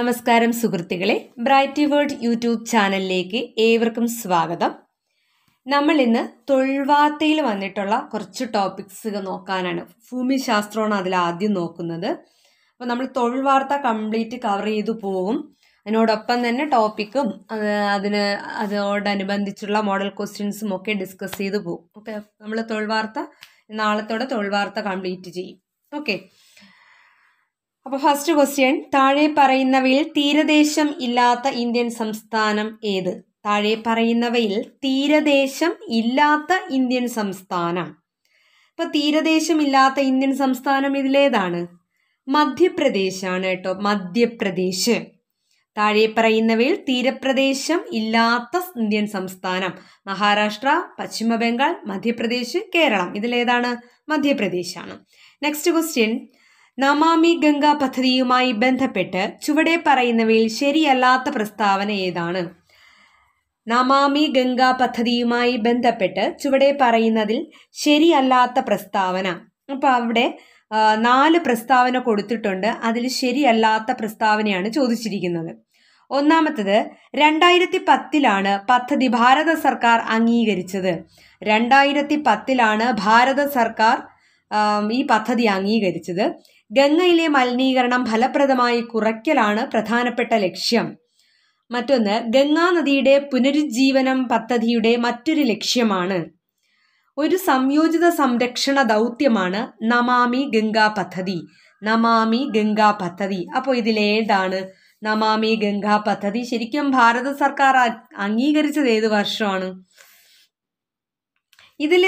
നമസ്കാരം സുഹൃത്തുക്കളെ bright world YouTube ചാനലിലേക്ക് ഏവർക്കും സ്വാഗതം നമ്മൾ ഇന്ന് തൊഴിൽവാർത്തയിൽ വന്നിട്ടുള്ള കുറച്ച് ടോപ്പിക്സ് നോക്കാനാണ് ഭൂമിശാസ്ത്രമാണ് അതിൽ ആദ്യം നോക്കുന്നത് അപ്പോൾ നമ്മൾ തൊഴിൽവാർത്ത കംപ്ലീറ്റ് കവർ ചെയ്തു പോകും അതിനോടൊപ്പം തന്നെ ടോപ്പിക്കും അതിന് അതിനോടനുബന്ധിച്ചുള്ള മോഡൽ ക്വസ്റ്റ്യൻസും ഒക്കെ ഡിസ്കസ് ചെയ്തു പോകും ഓക്കെ നമ്മൾ തൊഴിൽവാർത്ത നാളത്തോടെ തൊഴിൽവാർത്ത കംപ്ലീറ്റ് ചെയ്യും ഓക്കെ അപ്പോൾ ഫസ്റ്റ് ക്വസ്റ്റ്യൻ താഴെ പറയുന്നവയിൽ തീരദേശം ഇല്ലാത്ത ഇന്ത്യൻ സംസ്ഥാനം ഏത് താഴെ പറയുന്നവയിൽ തീരദേശം ഇല്ലാത്ത ഇന്ത്യൻ സംസ്ഥാനം അപ്പൊ തീരദേശം ഇല്ലാത്ത ഇന്ത്യൻ സംസ്ഥാനം ഇതിലേതാണ് മധ്യപ്രദേശാണ് കേട്ടോ മധ്യപ്രദേശ് താഴെ പറയുന്നവയിൽ തീരപ്രദേശം ഇല്ലാത്ത ഇന്ത്യൻ സംസ്ഥാനം മഹാരാഷ്ട്ര പശ്ചിമ ബംഗാൾ മധ്യപ്രദേശ് കേരളം ഇതിലേതാണ് മധ്യപ്രദേശാണ് നെക്സ്റ്റ് ക്വസ്റ്റ്യൻ നമാമി ഗംഗ പദ്ധതിയുമായി ബന്ധപ്പെട്ട് ചുവടെ പറയുന്നവയിൽ ശരിയല്ലാത്ത പ്രസ്താവന ഏതാണ് നമാമി ഗംഗ പദ്ധതിയുമായി ബന്ധപ്പെട്ട് ചുവടെ പറയുന്നതിൽ ശരിയല്ലാത്ത പ്രസ്താവന അപ്പോൾ അവിടെ നാല് പ്രസ്താവന കൊടുത്തിട്ടുണ്ട് അതിൽ ശരിയല്ലാത്ത പ്രസ്താവനയാണ് ചോദിച്ചിരിക്കുന്നത് ഒന്നാമത്തത് രണ്ടായിരത്തി പത്തിലാണ് പദ്ധതി ഭാരത സർക്കാർ അംഗീകരിച്ചത് രണ്ടായിരത്തി പത്തിലാണ് ഭാരത സർക്കാർ ഈ പദ്ധതി അംഗീകരിച്ചത് ഗംഗയിലെ മലിനീകരണം ഫലപ്രദമായി കുറയ്ക്കലാണ് പ്രധാനപ്പെട്ട ലക്ഷ്യം മറ്റൊന്ന് ഗംഗാ നദിയുടെ പുനരുജ്ജീവനം പദ്ധതിയുടെ മറ്റൊരു ലക്ഷ്യമാണ് ഒരു സംയോജിത സംരക്ഷണ ദൗത്യമാണ് നമാമി ഗംഗാ പദ്ധതി നമാമി ഗംഗാ പദ്ധതി അപ്പോൾ ഇതിലേതാണ് നമാമി ഗംഗാ പദ്ധതി ശരിക്കും ഭാരത സർക്കാർ അംഗീകരിച്ചത് ഏത് വർഷമാണ് ഇതിൽ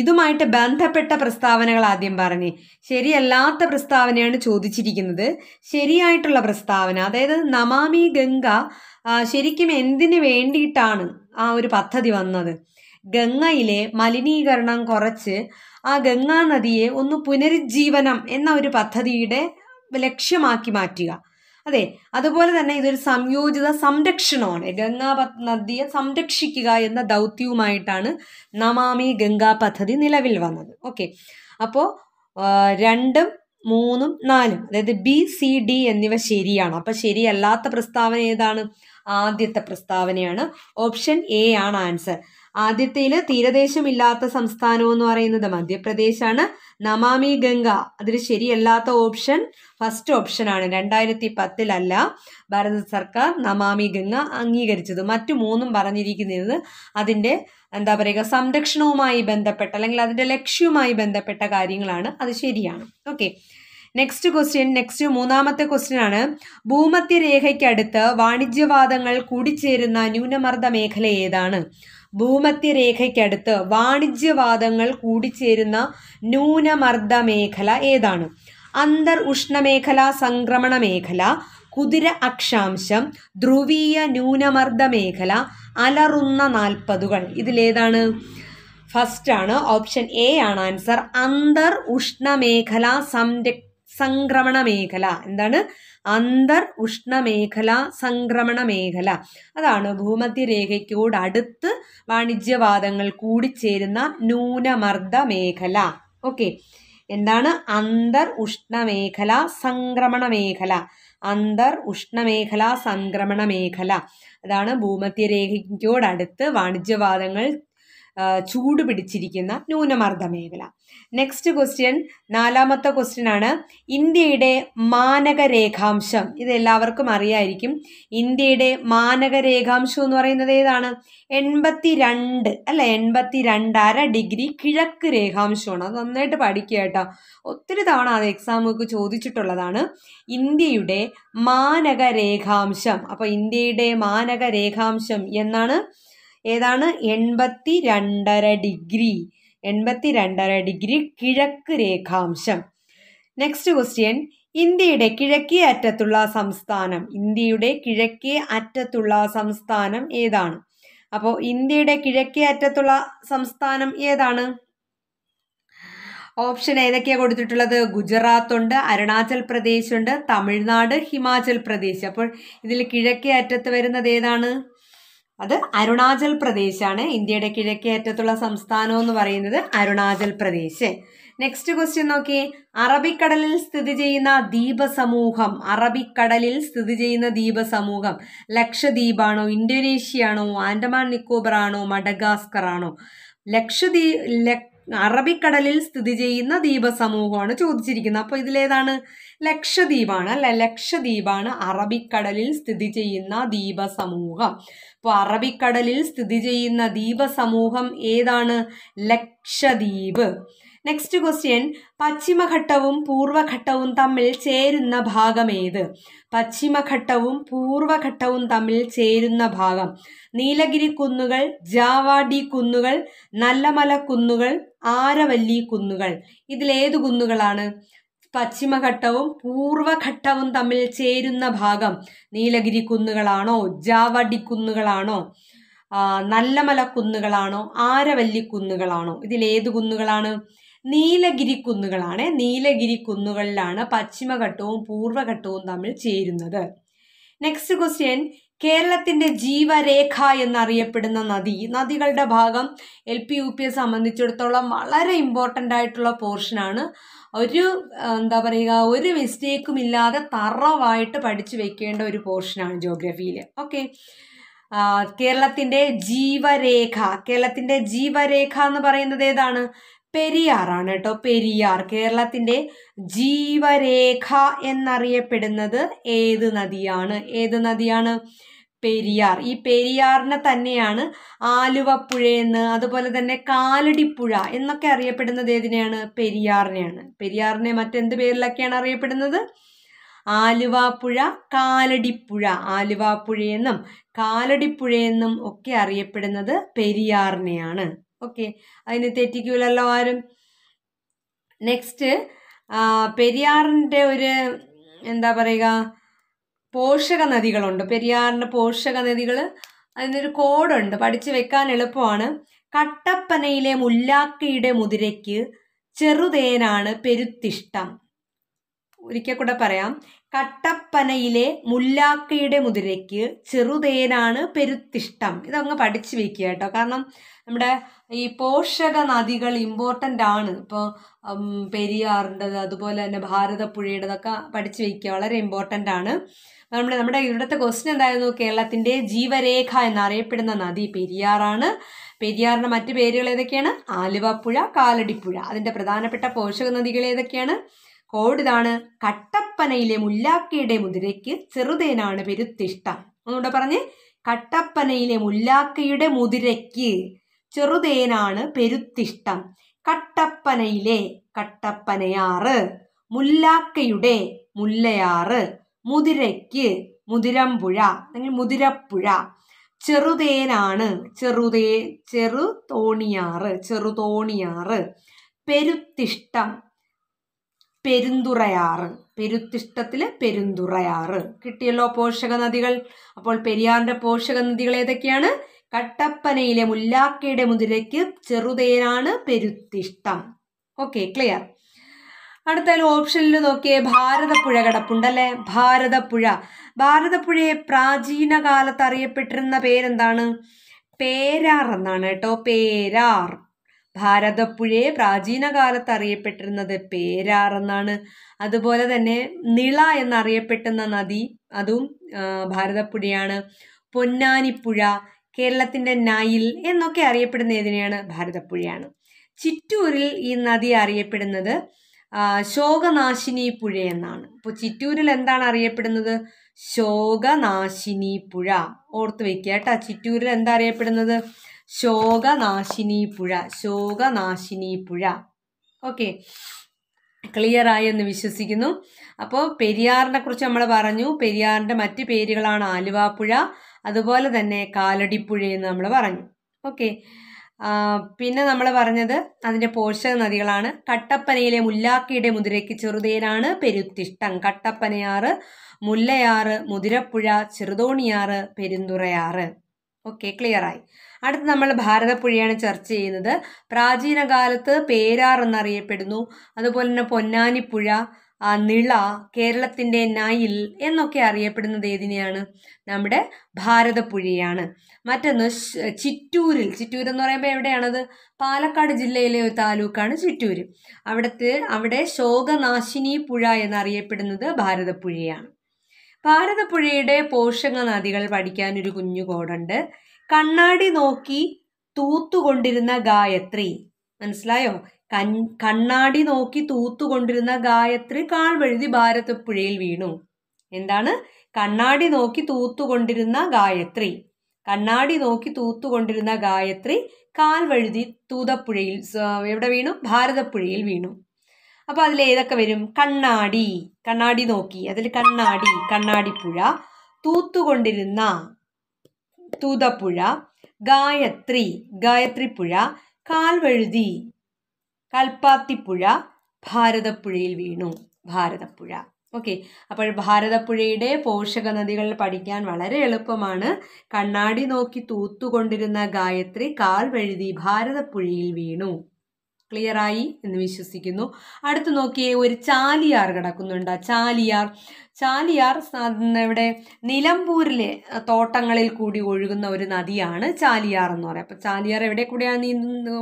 ഇതുമായിട്ട് ബന്ധപ്പെട്ട പ്രസ്താവനകൾ ആദ്യം പറഞ്ഞ് ശരിയല്ലാത്ത പ്രസ്താവനയാണ് ചോദിച്ചിരിക്കുന്നത് ശരിയായിട്ടുള്ള പ്രസ്താവന അതായത് നമാമി ഗംഗ ശരിക്കും എന്തിനു വേണ്ടിയിട്ടാണ് ആ ഒരു പദ്ധതി വന്നത് ഗംഗയിലെ മലിനീകരണം കുറച്ച് ആ ഗംഗാ നദിയെ ഒന്ന് പുനരുജ്ജീവനം എന്ന ഒരു പദ്ധതിയുടെ ലക്ഷ്യമാക്കി മാറ്റുക അതെ അതുപോലെ തന്നെ ഇതൊരു സംയോജിത സംരക്ഷണമാണ് ഗംഗാ നദിയെ സംരക്ഷിക്കുക എന്ന ദൗത്യവുമായിട്ടാണ് നമാമി ഗംഗാ പദ്ധതി നിലവിൽ വന്നത് ഓക്കെ അപ്പോൾ രണ്ടും മൂന്നും നാലും അതായത് ബി സി ഡി എന്നിവ ശരിയാണ് അപ്പം ശരിയല്ലാത്ത പ്രസ്താവന ഏതാണ് ആദ്യത്തെ പ്രസ്താവനയാണ് ഓപ്ഷൻ എ ആണ് ആൻസർ ആദ്യത്തേൽ തീരദേശമില്ലാത്ത സംസ്ഥാനം എന്ന് പറയുന്നത് മധ്യപ്രദേശാണ് നമാമി ഗംഗ അതിൽ ശരിയല്ലാത്ത ഓപ്ഷൻ ഫസ്റ്റ് ഓപ്ഷനാണ് രണ്ടായിരത്തി പത്തിലല്ല ഭാരത സർക്കാർ നമാമി ഗംഗ അംഗീകരിച്ചത് മറ്റു മൂന്നും പറഞ്ഞിരിക്കുന്നത് അതിൻ്റെ എന്താ പറയുക സംരക്ഷണവുമായി ബന്ധപ്പെട്ട അല്ലെങ്കിൽ അതിൻ്റെ ലക്ഷ്യവുമായി ബന്ധപ്പെട്ട കാര്യങ്ങളാണ് അത് ശരിയാണ് ഓക്കെ നെക്സ്റ്റ് ക്വസ്റ്റ്യൻ നെക്സ്റ്റ് മൂന്നാമത്തെ ക്വസ്റ്റ്യൻ ആണ് ഭൂമധ്യരേഖയ്ക്കടുത്ത് വാണിജ്യവാദങ്ങൾ കൂടിച്ചേരുന്ന ന്യൂനമർദ്ദ മേഖല ഏതാണ് ഭൂമധ്യരേഖയ്ക്കടുത്ത് വാണിജ്യവാദങ്ങൾ കൂടിച്ചേരുന്ന ന്യൂനമർദ്ദ മേഖല ഏതാണ് അന്തർ ഉഷ്ണമേഖല സംക്രമണ മേഖല കുതിര അക്ഷാംശം ധ്രുവീയ ന്യൂനമർദ്ദ മേഖല അലറുന്ന നാൽപ്പതുകൾ ഇതിലേതാണ് ഫസ്റ്റ് ആണ് ഓപ്ഷൻ എ ആണ് ആൻസർ അന്തർ ഉഷ്ണമേഖല സംര സംക്രമണ മേഖല എന്താണ് അന്തർ ഉഷ്ണമേഖല സംക്രമണ മേഖല അതാണ് ഭൂമധ്യരേഖയ്ക്കോട് അടുത്ത് വാണിജ്യവാദങ്ങൾ കൂടിച്ചേരുന്ന ന്യൂനമർദ്ദ മേഖല ഓക്കെ എന്താണ് അന്തർ ഉഷ്ണമേഖല സംക്രമണ മേഖല അന്തർ ഉഷ്ണമേഖല സംക്രമണ മേഖല അതാണ് ഭൂമധ്യരേഖയ്ക്കോടടുത്ത് വാണിജ്യവാദങ്ങൾ ചൂട് പിടിച്ചിരിക്കുന്ന ന്യൂനമർദ്ദ മേഖല നെക്സ്റ്റ് ക്വസ്റ്റ്യൻ നാലാമത്തെ ക്വസ്റ്റ്യൻ ആണ് ഇന്ത്യയുടെ മാനക രേഖാംശം ഇത് എല്ലാവർക്കും അറിയായിരിക്കും ഇന്ത്യയുടെ മാനക രേഖാംശം എന്ന് പറയുന്നത് ഏതാണ് എൺപത്തി രണ്ട് അല്ല എൺപത്തി രണ്ടര ഡിഗ്രി കിഴക്ക് രേഖാംശമാണ് അത് നന്നായിട്ട് പഠിക്കുക കേട്ടോ ഒത്തിരി തവണ അത് എക്സാമുകൾക്ക് ചോദിച്ചിട്ടുള്ളതാണ് ഇന്ത്യയുടെ മാനക രേഖാംശം അപ്പോൾ ഇന്ത്യയുടെ മാനക രേഖാംശം എന്നാണ് ഏതാണ് എൺപത്തി രണ്ടര ഡിഗ്രി എൺപത്തി രണ്ടര ഡിഗ്രി കിഴക്ക് രേഖാംശം നെക്സ്റ്റ് ക്വസ്റ്റ്യൻ ഇന്ത്യയുടെ കിഴക്കേ അറ്റത്തുള്ള സംസ്ഥാനം ഇന്ത്യയുടെ കിഴക്കേ അറ്റത്തുള്ള സംസ്ഥാനം ഏതാണ് അപ്പോൾ ഇന്ത്യയുടെ കിഴക്കേ അറ്റത്തുള്ള സംസ്ഥാനം ഏതാണ് ഓപ്ഷൻ ഏതൊക്കെയാണ് കൊടുത്തിട്ടുള്ളത് ഗുജറാത്ത് ഉണ്ട് അരുണാചൽ പ്രദേശ് ഉണ്ട് തമിഴ്നാട് ഹിമാചൽ പ്രദേശ് അപ്പോൾ ഇതിൽ കിഴക്കേ അറ്റത്ത് വരുന്നത് ഏതാണ് അത് അരുണാചൽ പ്രദേശാണ് ഇന്ത്യയുടെ കിഴക്കേ അറ്റത്തുള്ള സംസ്ഥാനം എന്ന് പറയുന്നത് അരുണാചൽ പ്രദേശ് നെക്സ്റ്റ് ക്വസ്റ്റ്യൻ നോക്കി അറബിക്കടലിൽ സ്ഥിതി ചെയ്യുന്ന ദ്വീപസമൂഹം അറബിക്കടലിൽ സ്ഥിതി ചെയ്യുന്ന ദ്വീപസമൂഹം ലക്ഷദ്വീപാണോ ഇന്തോനേഷ്യ ആണോ ആൻഡമാൻ നിക്കോബർ ആണോ മഡഗാസ്കർ ആണോ ലക്ഷദ്വീപ് അറബിക്കടലിൽ സ്ഥിതി ചെയ്യുന്ന ദ്വീപസമൂഹമാണ് ചോദിച്ചിരിക്കുന്നത് അപ്പോൾ ഇതിലേതാണ് ലക്ഷദ്വീപാണ് അല്ലെ ലക്ഷദ്വീപാണ് അറബിക്കടലിൽ സ്ഥിതി ചെയ്യുന്ന ദ്വീപസമൂഹം അപ്പോൾ അറബിക്കടലിൽ സ്ഥിതി ചെയ്യുന്ന ദ്വീപസമൂഹം ഏതാണ് ലക്ഷദ്വീപ് നെക്സ്റ്റ് ക്വസ്റ്റ്യൻ പശ്ചിമഘട്ടവും പൂർവഘട്ടവും തമ്മിൽ ചേരുന്ന ഭാഗം ഏത് പശ്ചിമഘട്ടവും പൂർവഘട്ടവും തമ്മിൽ ചേരുന്ന ഭാഗം നീലഗിരി കുന്നുകൾ ജാവാഡി കുന്നുകൾ നല്ലമല കുന്നുകൾ ആരവല്ലി കുന്നുകൾ ഇതിലേതു കുന്നുകളാണ് പശ്ചിമഘട്ടവും പൂർവഘട്ടവും തമ്മിൽ ചേരുന്ന ഭാഗം നീലഗിരി കുന്നുകളാണോ ജാവടി കുന്നുകളാണോ നല്ലമല കുന്നുകളാണോ ആരവല്ലി കുന്നുകളാണോ ഇതിലേത് കുന്നുകളാണ് നീലഗിരി കുന്നുകളാണ് നീലഗിരി കുന്നുകളിലാണ് പശ്ചിമഘട്ടവും പൂർവഘട്ടവും തമ്മിൽ ചേരുന്നത് നെക്സ്റ്റ് ക്വസ്റ്റ്യൻ കേരളത്തിന്റെ ജീവരേഖ എന്നറിയപ്പെടുന്ന നദി നദികളുടെ ഭാഗം എൽ പി യു പിയെ സംബന്ധിച്ചിടത്തോളം വളരെ ഇമ്പോർട്ടൻ്റ് ആയിട്ടുള്ള പോർഷനാണ് ഒരു എന്താ പറയുക ഒരു മിസ്റ്റേക്കും ഇല്ലാതെ തറവായിട്ട് പഠിച്ചു വെക്കേണ്ട ഒരു പോർഷനാണ് ജോഗ്രഫിയിൽ ഓക്കെ കേരളത്തിന്റെ ജീവരേഖ കേരളത്തിന്റെ ജീവരേഖ എന്ന് പറയുന്നത് ഏതാണ് പെരിയാറാണ് കേട്ടോ പെരിയാർ കേരളത്തിന്റെ ജീവരേഖ എന്നറിയപ്പെടുന്നത് ഏത് നദിയാണ് ഏത് നദിയാണ് പെരിയാർ ഈ പെരിയാറിനെ തന്നെയാണ് ആലുവപ്പുഴയെന്ന് അതുപോലെ തന്നെ കാലടിപ്പുഴ എന്നൊക്കെ അറിയപ്പെടുന്നത് ഏതിനെയാണ് പെരിയാറിനെയാണ് പെരിയാറിനെ മറ്റെന്ത് പേരിലൊക്കെയാണ് അറിയപ്പെടുന്നത് ആലുവാപ്പുഴ കാലടിപ്പുഴ ആലുവാപ്പുഴയെന്നും കാലടിപ്പുഴയെന്നും ഒക്കെ അറിയപ്പെടുന്നത് പെരിയാറിനെയാണ് ഓക്കെ അതിന് തെറ്റിക്കൂലല്ലോ ആരും നെക്സ്റ്റ് പെരിയാറിൻ്റെ ഒരു എന്താ പറയുക പോഷക നദികളുണ്ട് പെരിയാറിൻ്റെ പോഷക നദികൾ അതിനൊരു കോഡുണ്ട് പഠിച്ചു വെക്കാൻ എളുപ്പമാണ് കട്ടപ്പനയിലെ മുല്ലാക്കയുടെ മുതിരയ്ക്ക് ചെറുതേനാണ് പെരുത്തിഷ്ടം ഒരിക്കൽ കൂടെ പറയാം കട്ടപ്പനയിലെ മുല്ലാക്കയുടെ മുതിരയ്ക്ക് ചെറുതേനാണ് പെരുത്തിഷ്ടം ഇതങ്ങ് പഠിച്ചു വെക്കുക കേട്ടോ കാരണം നമ്മുടെ ഈ പോഷക നദികൾ ഇമ്പോർട്ടൻ്റ് ആണ് ഇപ്പോൾ പെരിയാറിൻ്റെത് അതുപോലെ തന്നെ ഭാരതപ്പുഴയുടേതൊക്കെ പഠിച്ചു വെക്കുക വളരെ ഇമ്പോർട്ടൻ്റ് ആണ് നമ്മുടെ നമ്മുടെ ഇവിടുത്തെ ക്വസ്റ്റ്യൻ എന്തായിരുന്നു കേരളത്തിൻ്റെ ജീവരേഖ എന്നറിയപ്പെടുന്ന നദി പെരിയാറാണ് പെരിയാറിൻ്റെ മറ്റു പേരുകൾ ഏതൊക്കെയാണ് ആലുവപ്പുഴ കാലടിപ്പുഴ അതിൻ്റെ പ്രധാനപ്പെട്ട പോഷക നദികൾ ഏതൊക്കെയാണ് കോടിതാണ് കട്ടപ്പനയിലെ മുല്ലാക്കയുടെ മുതിരയ്ക്ക് ചെറുതേനാണ് പെരുത്തിഷ്ടം ഒന്നുകൂടെ പറഞ്ഞ് കട്ടപ്പനയിലെ മുല്ലാക്കയുടെ മുതിരയ്ക്ക് ചെറുതേനാണ് പെരുത്തിഷ്ടം കട്ടപ്പനയിലെ കട്ടപ്പനയാറ് മുല്ലാക്കയുടെ മുല്ലയാറ് മുതിരയ്ക്ക് മുതിരമ്പുഴ അല്ലെങ്കിൽ മുതിരപ്പുഴ ചെറുതേനാണ് ചെറുതേ ചെറു തോണിയാറ് ചെറുതോണിയാറ് പെരുത്തിഷ്ടം പെരുന്തുറയാറ് പെരുത്തിഷ്ടത്തില് പെരുന്തുറയാറ് കിട്ടിയല്ലോ പോഷക നദികൾ അപ്പോൾ പെരിയാറിന്റെ പോഷക നദികൾ ഏതൊക്കെയാണ് കട്ടപ്പനയിലെ മുല്ലാക്കയുടെ മുതിരയ്ക്ക് ചെറുതേനാണ് പെരുത്തിഷ്ടം ഓക്കെ ക്ലിയർ അടുത്ത ഓപ്ഷനിൽ നോക്കിയേ ഭാരതപ്പുഴ കിടപ്പുണ്ടല്ലേ ഭാരതപ്പുഴ ഭാരതപ്പുഴയെ പ്രാചീന കാലത്ത് അറിയപ്പെട്ടിരുന്ന പേരെന്താണ് പേരാർ എന്നാണ് കേട്ടോ പേരാർ ഭാരതപ്പുഴയെ പ്രാചീന കാലത്ത് അറിയപ്പെട്ടിരുന്നത് പേരാർ എന്നാണ് അതുപോലെ തന്നെ നിള എന്നറിയപ്പെട്ടുന്ന നദി അതും ഭാരതപ്പുഴയാണ് പൊന്നാനിപ്പുഴ കേരളത്തിൻ്റെ നൈൽ എന്നൊക്കെ അറിയപ്പെടുന്ന ഏതിനെയാണ് ഭാരതപ്പുഴയാണ് ചിറ്റൂരിൽ ഈ നദി അറിയപ്പെടുന്നത് ശോകനാശിനി പുഴ എന്നാണ് ഇപ്പോൾ ചിറ്റൂരിൽ എന്താണ് അറിയപ്പെടുന്നത് ശോകനാശിനി പുഴ ഓർത്ത് വയ്ക്കുക കേട്ടോ ചിറ്റൂരിൽ എന്താ അറിയപ്പെടുന്നത് ശോകനാശിനി പുഴ ശോകനാശിനി പുഴ ഓക്കെ ക്ലിയർ ആയി എന്ന് വിശ്വസിക്കുന്നു അപ്പോൾ പെരിയാറിനെ കുറിച്ച് നമ്മൾ പറഞ്ഞു പെരിയാറിൻ്റെ മറ്റ് പേരുകളാണ് ആലുവാപ്പുഴ അതുപോലെ തന്നെ കാലടിപ്പുഴയെന്ന് നമ്മൾ പറഞ്ഞു ഓക്കെ പിന്നെ നമ്മൾ പറഞ്ഞത് അതിൻ്റെ പോഷക നദികളാണ് കട്ടപ്പനയിലെ മുല്ലാക്കിയുടെ മുതിരയ്ക്ക് ചെറുതേനാണ് പെരുത്തിഷ്ടം കട്ടപ്പനയാറ് മുല്ലയാറ് മുതിരപ്പുഴ ചെറുതോണിയാറ് പെരുന്തുറയാറ് ഓക്കെ ക്ലിയറായി അടുത്ത് നമ്മൾ ഭാരതപ്പുഴയാണ് ചർച്ച ചെയ്യുന്നത് പ്രാചീന കാലത്ത് പേരാർ എന്നറിയപ്പെടുന്നു അതുപോലെ തന്നെ പൊന്നാനിപ്പുഴ നിള കേരളത്തിൻ്റെ നൈൽ എന്നൊക്കെ അറിയപ്പെടുന്നത് ഏതിനെയാണ് നമ്മുടെ ഭാരതപ്പുഴയാണ് മറ്റൊന്ന് ചിറ്റൂരിൽ ചിറ്റൂർ എന്ന് പറയുമ്പോൾ എവിടെയാണത് പാലക്കാട് ജില്ലയിലെ ഒരു താലൂക്കാണ് ചിറ്റൂര് അവിടുത്തെ അവിടെ ശോകനാശിനി പുഴ എന്നറിയപ്പെടുന്നത് ഭാരതപ്പുഴയാണ് ഭാരതപ്പുഴയുടെ പോഷക നദികൾ പഠിക്കാൻ ഒരു കുഞ്ഞു കോടുണ്ട് കണ്ണാടി നോക്കി തൂത്തുകൊണ്ടിരുന്ന ഗായത്രി മനസ്സിലായോ കൺ കണ്ണാടി നോക്കി തൂത്തുകൊണ്ടിരുന്ന ഗായത്രി വഴുതി ഭാരതപ്പുഴയിൽ വീണു എന്താണ് കണ്ണാടി നോക്കി തൂത്തുകൊണ്ടിരുന്ന ഗായത്രി കണ്ണാടി നോക്കി തൂത്തുകൊണ്ടിരുന്ന ഗായത്രി കാൽ വഴുതി തൂതപ്പുഴയിൽ എവിടെ വീണു ഭാരതപ്പുഴയിൽ വീണു അപ്പോൾ അതിൽ ഏതൊക്കെ വരും കണ്ണാടി കണ്ണാടി നോക്കി അതിൽ കണ്ണാടി കണ്ണാടിപ്പുഴ തൂത്തുകൊണ്ടിരുന്ന തൂതപ്പുഴ ഗായത്രി ഗായത്രിപ്പുഴ വഴുതി കൽപ്പാത്തിപ്പുഴ ഭാരതപ്പുഴയിൽ വീണു ഭാരതപ്പുഴ ഓക്കെ അപ്പോൾ ഭാരതപ്പുഴയുടെ പോഷക നദികൾ പഠിക്കാൻ വളരെ എളുപ്പമാണ് കണ്ണാടി നോക്കി തൂത്തുകൊണ്ടിരുന്ന ഗായത്രി കാൽ വഴുതി ഭാരതപ്പുഴയിൽ വീണു ക്ലിയറായി എന്ന് വിശ്വസിക്കുന്നു അടുത്ത് നോക്കിയേ ഒരു ചാലിയാർ കിടക്കുന്നുണ്ട് ചാലിയാർ ചാലിയാർ ഇവിടെ നിലമ്പൂരിലെ തോട്ടങ്ങളിൽ കൂടി ഒഴുകുന്ന ഒരു നദിയാണ് ചാലിയാർ എന്ന് പറയുക അപ്പോൾ ചാലിയാർ എവിടെ കൂടിയാണ്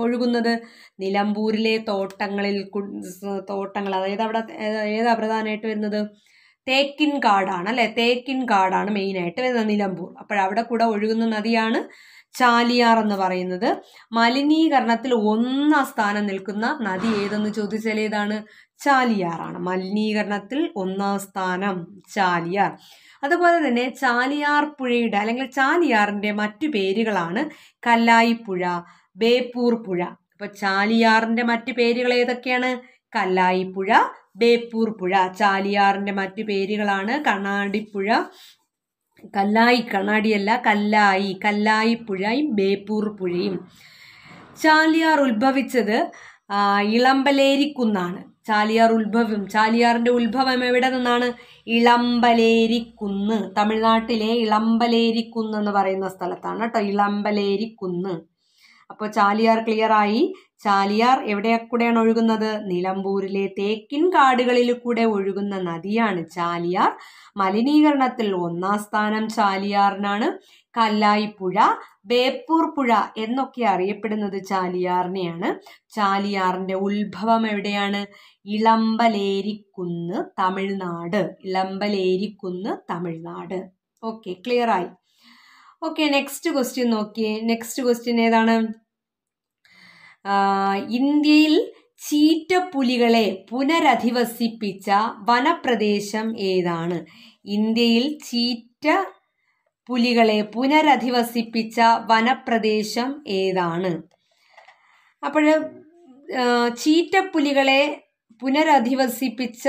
ഒഴുകുന്നത് നിലമ്പൂരിലെ തോട്ടങ്ങളിൽ തോട്ടങ്ങൾ അതായത് അവിടെ ഏതാ പ്രധാനമായിട്ട് വരുന്നത് തേക്കിൻ കാടാണ് അല്ലേ തേക്കിൻ കാടാണ് മെയിനായിട്ട് വരുന്നത് നിലമ്പൂർ അപ്പോഴവിടെ കൂടെ ഒഴുകുന്ന നദിയാണ് ചാലിയാർ എന്ന് പറയുന്നത് മലിനീകരണത്തിൽ ഒന്നാം സ്ഥാനം നിൽക്കുന്ന നദി ഏതെന്ന് ചോദിച്ചാൽ ഏതാണ് ചാലിയാറാണ് മലിനീകരണത്തിൽ ഒന്നാം സ്ഥാനം ചാലിയാർ അതുപോലെ തന്നെ ചാലിയാർ പുഴയുടെ അല്ലെങ്കിൽ ചാലിയാറിൻ്റെ മറ്റു പേരുകളാണ് കല്ലായിപ്പുഴ ബേപ്പൂർ പുഴ അപ്പോൾ ചാലിയാറിൻ്റെ മറ്റു പേരുകൾ ഏതൊക്കെയാണ് കല്ലായിപ്പുഴ ബേപ്പൂർ പുഴ ചാലിയാറിൻ്റെ മറ്റു പേരുകളാണ് കണ്ണാടിപ്പുഴ കല്ലായി കണ്ണാടിയല്ല കല്ലായി കല്ലായി പുഴയും ബേപ്പൂർ പുഴയും ചാലിയാർ ഉത്ഭവിച്ചത് ഇളമ്പലേരിക്കുന്നാണ് ചാലിയാർ ഉത്ഭവം ചാലിയാറിൻ്റെ ഉത്ഭവം എവിടെ നിന്നാണ് ഇളമ്പലേരിക്കുന്ന് തമിഴ്നാട്ടിലെ ഇളമ്പലേരിക്കുന്ന് എന്ന് പറയുന്ന സ്ഥലത്താണ് കേട്ടോ ഇളമ്പലേരിക്കുന്ന് അപ്പോൾ ചാലിയാർ ക്ലിയറായി ചാലിയാർ എവിടെ ഒഴുകുന്നത് നിലമ്പൂരിലെ തേക്കിൻ കാടുകളിൽ കൂടെ ഒഴുകുന്ന നദിയാണ് ചാലിയാർ മലിനീകരണത്തിൽ ഒന്നാം സ്ഥാനം ചാലിയാറിനാണ് കല്ലായിപ്പുഴ ബേപ്പൂർ പുഴ എന്നൊക്കെ അറിയപ്പെടുന്നത് ചാലിയാറിനെയാണ് ചാലിയാറിൻ്റെ ഉത്ഭവം എവിടെയാണ് ഇളമ്പലേരിക്കുന്ന് തമിഴ്നാട് ഇളമ്പലേരിക്കുന്ന് തമിഴ്നാട് ഓക്കെ ക്ലിയർ ആയി ഓക്കെ നെക്സ്റ്റ് ക്വസ്റ്റ്യൻ നോക്കിയേ നെക്സ്റ്റ് ക്വസ്റ്റ്യൻ ഏതാണ് ഇന്ത്യയിൽ ചീറ്റപ്പുലികളെ പുനരധിവസിപ്പിച്ച വനപ്രദേശം ഏതാണ് ഇന്ത്യയിൽ ചീറ്റ പുലികളെ പുനരധിവസിപ്പിച്ച വനപ്രദേശം ഏതാണ് അപ്പോൾ ചീറ്റപ്പുലികളെ പുനരധിവസിപ്പിച്ച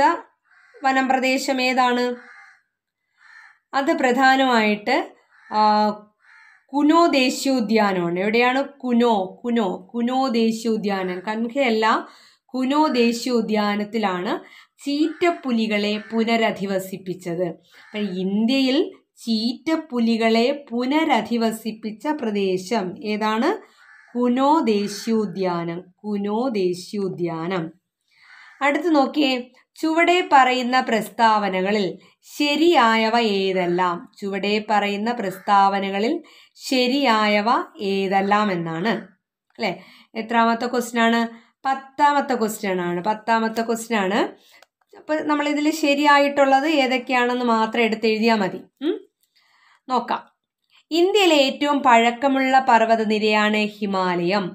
വനപ്രദേശം ഏതാണ് അത് പ്രധാനമായിട്ട് കുനോ ദേശീയോദ്യാനമാണ് എവിടെയാണ് കുനോ കുനോ കുനോ ദേശീയോദ്യാനം കൺഹയല്ല കുനോ ദേശീയോദ്യാനത്തിലാണ് ചീറ്റപ്പുലികളെ പുനരധിവസിപ്പിച്ചത് അപ്പം ഇന്ത്യയിൽ ചീറ്റപ്പുലികളെ പുനരധിവസിപ്പിച്ച പ്രദേശം ഏതാണ് കുനോ ദേശീയോദ്യാനം കുനോ ദേശീയോദ്യാനം അടുത്ത് നോക്കിയേ ചുവടെ പറയുന്ന പ്രസ്താവനകളിൽ ശരിയായവ ഏതെല്ലാം ചുവടെ പറയുന്ന പ്രസ്താവനകളിൽ ശരിയായവ ഏതെല്ലാം എന്നാണ് അല്ലേ എത്രാമത്തെ ക്വസ്റ്റ്യൻ ആണ് പത്താമത്തെ ക്വസ്റ്റ്യൻ ആണ് പത്താമത്തെ ക്വസ്റ്റ്യൻ ആണ് അപ്പോൾ നമ്മളിതിൽ ശരിയായിട്ടുള്ളത് ഏതൊക്കെയാണെന്ന് മാത്രം എടുത്ത് എഴുതിയാൽ മതി നോക്കാം ഇന്ത്യയിലെ ഏറ്റവും പഴക്കമുള്ള പർവ്വതനിരയാണ് ഹിമാലയം